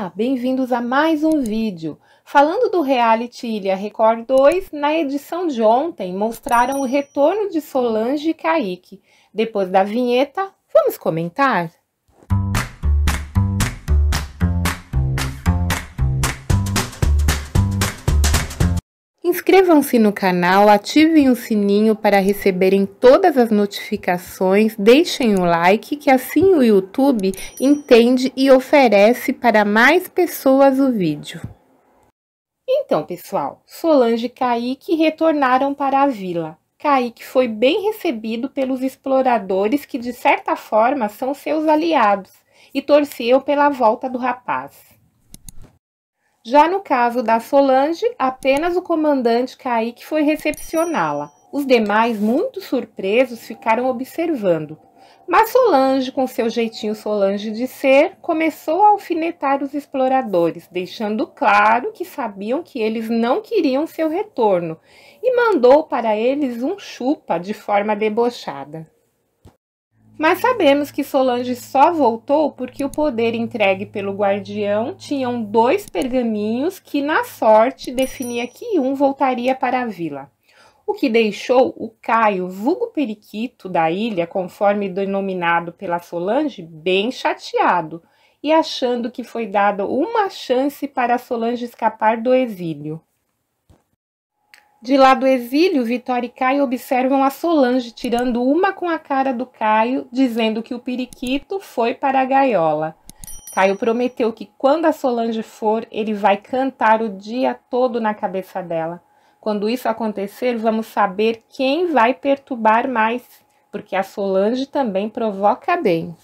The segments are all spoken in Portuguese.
Olá, bem-vindos a mais um vídeo. Falando do reality Ilha Record 2, na edição de ontem mostraram o retorno de Solange e Kaique. Depois da vinheta, vamos comentar? Inscrevam-se no canal, ativem o sininho para receberem todas as notificações, deixem o like, que assim o YouTube entende e oferece para mais pessoas o vídeo. Então, pessoal, Solange e Kaique retornaram para a vila. Kaique foi bem recebido pelos exploradores que, de certa forma, são seus aliados, e torceu pela volta do rapaz. Já no caso da Solange, apenas o comandante Kaique foi recepcioná-la. Os demais, muito surpresos, ficaram observando. Mas Solange, com seu jeitinho Solange de ser, começou a alfinetar os exploradores, deixando claro que sabiam que eles não queriam seu retorno e mandou para eles um chupa de forma debochada. Mas sabemos que Solange só voltou porque o poder entregue pelo guardião tinham dois pergaminhos que, na sorte, definia que um voltaria para a vila. O que deixou o Caio, vulgo periquito da ilha, conforme denominado pela Solange, bem chateado e achando que foi dada uma chance para Solange escapar do exílio. De lá do exílio, Vitória e Caio observam a Solange tirando uma com a cara do Caio, dizendo que o periquito foi para a gaiola. Caio prometeu que quando a Solange for, ele vai cantar o dia todo na cabeça dela. Quando isso acontecer, vamos saber quem vai perturbar mais, porque a Solange também provoca bem.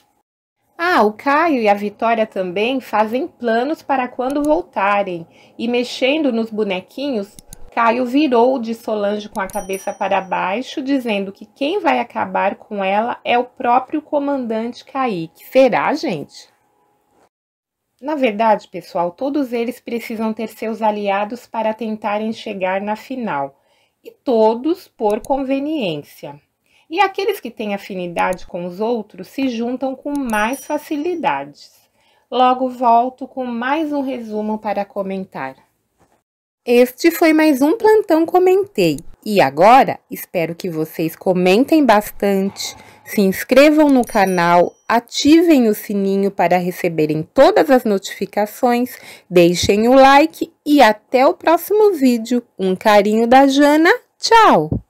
Ah, o Caio e a Vitória também fazem planos para quando voltarem e mexendo nos bonequinhos, Caio virou de Solange com a cabeça para baixo, dizendo que quem vai acabar com ela é o próprio comandante Kaique. Será, gente? Na verdade, pessoal, todos eles precisam ter seus aliados para tentarem chegar na final, e todos por conveniência. E aqueles que têm afinidade com os outros se juntam com mais facilidades. Logo volto com mais um resumo para comentar. Este foi mais um Plantão Comentei. E agora, espero que vocês comentem bastante, se inscrevam no canal, ativem o sininho para receberem todas as notificações, deixem o like e até o próximo vídeo. Um carinho da Jana, tchau!